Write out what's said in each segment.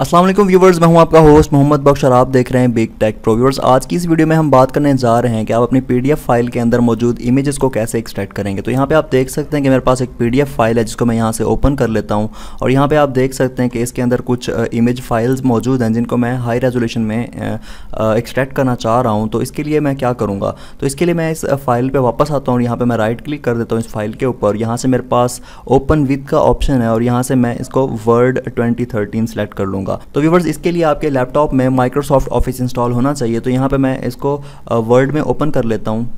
अस्सलाम वालेकुम व्यूवर्स मैं हूं आपका होस्ट मोहम्मद बख्श और आप देख रहे हैं बिग टेक प्रो व्यूवर्स आज की इस वीडियो में हम बात करने जा रहे हैं कि आप अपनी पीडीएफ फाइल के अंदर मौजूद इमेजेस को कैसे एक्सट्रैक्ट करेंगे तो यहाँ पे आप देख सकते हैं कि मेरे पास एक पीडीएफ फाइल है जिसको मैं यहाँ से ओपन कर लेता हूँ और यहाँ पर आप देख सकते हैं कि इसके अंदर कुछ इमेज फाइल्स मौजूद हैं जिनको मैं हाई रेजोल्यूशन में एक्सट्रैक्ट करना चाह रहा हूँ तो इसके लिए मैं क्या करूँगा तो इसके लिए मैं इस फाइल पर वापस आता हूँ यहाँ पर मैं राइट क्लिक कर देता हूँ इस फाइल के ऊपर यहाँ से मेरे पास ओपन विथ का ऑप्शन है और यहाँ से मैं इसको वर्ड ट्वेंटी थर्टीन सेलेक्ट कर लूँगा दूंगा तो व्यूवर्स इसके लिए आपके लैपटॉप में माइक्रोसॉफ्ट ऑफिस इंस्टॉल होना चाहिए तो यहाँ पर मैं इसको वर्ड में ओपन कर लेता हूँ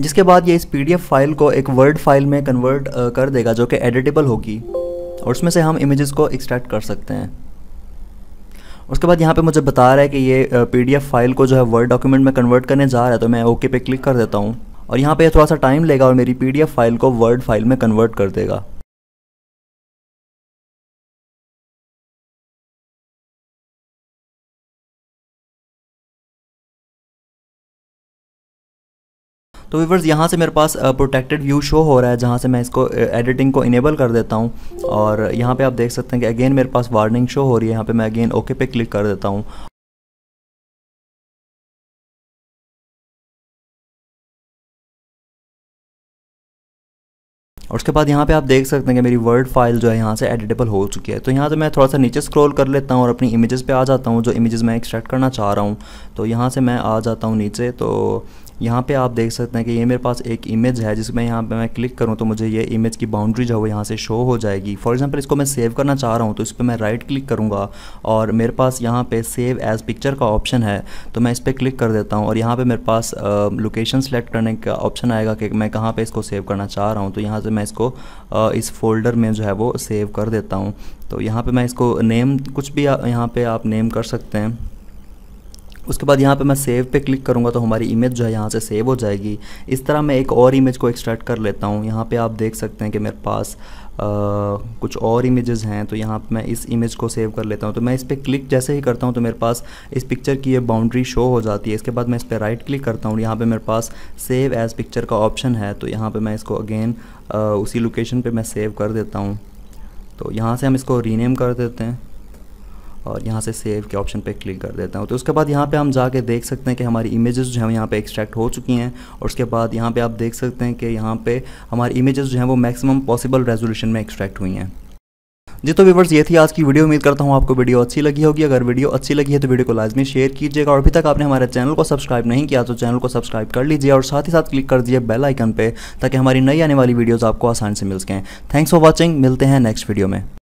जिसके बाद ये इस पीडीएफ फाइल को एक वर्ड फाइल में कन्वर्ट कर देगा जो कि एडिटेबल होगी और उसमें से हम इमेजेस को एक्सट्रैक्ट कर सकते हैं उसके बाद यहाँ पे मुझे बता रहा है कि ये पीडीएफ फाइल को जो है वर्ड डॉक्यूमेंट में कन्वर्ट करने जा रहा है तो मैं ओके पे क्लिक कर देता हूँ और यहाँ पे थोड़ा सा टाइम लेगा और मेरी पी फाइल को वर्ड फाइल में कन्वर्ट कर देगा तो वीवर्स यहाँ से मेरे पास प्रोटेक्टेड व्यू शो हो रहा है जहाँ से मैं इसको एडिटिंग को इनेबल कर देता हूँ और यहाँ पे आप देख सकते हैं कि अगेन मेरे पास वार्निंग शो हो रही है यहाँ पे मैं अगेन ओके पे क्लिक कर देता हूँ और उसके बाद यहाँ पे आप देख सकते हैं कि मेरी वर्ड फाइल जो है यहाँ से एडिटेबल हो चुकी है तो यहाँ से मैं थोड़ा सा नीचे स्क्रॉल कर लेता हूँ और अपनी इमेजेस पे आ जाता हूँ जो इमेजेस मैं एक्सट्रैक्ट करना चाह रहा हूँ तो यहाँ से मैं आ जाता हूँ नीचे तो यहाँ पे आप देख सकते हैं कि ये मेरे पास एक इमेज है जिसमें यहाँ पे मैं क्लिक करूँ तो मुझे ये इमेज की बाउंड्री जो है यहाँ से शो हो जाएगी फॉर एग्जाम्पल इसको मैं सेव करना चाह रहा हूँ तो इस पर मैं राइट क्लिक करूँगा और मेरे पास यहाँ पे सेव एज़ पिक्चर का ऑप्शन है तो मैं इस पर क्लिक कर देता हूँ और यहाँ पर मेरे पास लोकेशन सेलेक्ट करने का ऑप्शन आएगा कि मैं कहाँ पर इसको सेव करना चाह रहा हूँ तो यहाँ से मैं इसको इस फोल्डर में जो है वो सेव कर देता हूँ तो यहाँ पर मैं इसको नेम कुछ भी यहाँ पर आप नेम कर सकते हैं उसके बाद यहाँ पे मैं सेव पे क्लिक करूँगा तो हमारी इमेज जो है यहाँ से सेव हो जाएगी इस तरह मैं एक और इमेज को एक्सट्रैक्ट कर लेता हूँ यहाँ पे आप देख सकते हैं कि मेरे पास आ, कुछ और इमेजेस हैं तो यहाँ मैं इस इमेज को सेव कर लेता हूँ तो मैं इस पर क्लिक जैसे ही करता हूँ तो मेरे पास इस पिक्चर की ये बाउंड्री शो हो जाती है इसके बाद मैं इस पर राइट क्लिक करता हूँ यहाँ पर मेरे पास सेव एज़ पिक्चर का ऑप्शन है तो यहाँ पर मैं इसको अगेन उसी लोकेशन पर मैं सेव कर देता हूँ तो यहाँ से हम इसको रीनेम कर देते हैं और यहाँ से सेव के ऑप्शन पे क्लिक कर देता हूँ तो उसके बाद यहाँ पे हम जाके देख सकते हैं कि हमारी इमेजेस जो हैं यहाँ पे एक्सट्रैक्ट हो चुकी हैं और उसके बाद यहाँ पे आप देख सकते हैं कि यहाँ पे हमारी इमेजेस जो हैं वो मैक्सिमम पॉसिबल रेजोल्यूशन में एक्सट्रैक्ट हुई हैं जी तो व्यूवर्स ये थी आज की वीडियो उम्मीद करता हूँ आपको वीडियो अच्छी लगी होगी अगर वीडियो अच्छी लगी है तो वीडियो को लाजमी शेयर कीजिएगा और अभी तक आपने हमारे चैनल को सब्सक्राइब नहीं किया तो चैनल को सब्सक्राइब कर लीजिए और साथ ही साथ क्लिक कर दीजिए बेल आइकन पे ताकि हमारी नई आने वाली वीडियोज़ आपको आसान से मिल सकें थैंक्स फॉर वॉचिंग मिलते हैं नेक्स्ट वीडियो में